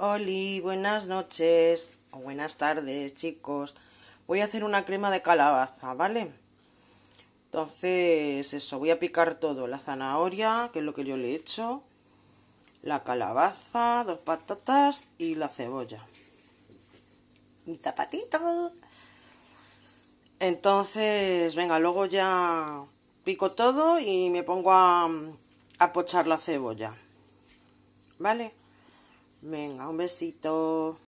Oli, buenas noches o buenas tardes, chicos. Voy a hacer una crema de calabaza, ¿vale? Entonces, eso, voy a picar todo. La zanahoria, que es lo que yo le he hecho. La calabaza, dos patatas y la cebolla. Mi zapatito. Entonces, venga, luego ya pico todo y me pongo a, a pochar la cebolla. ¿Vale? Venga, un besito.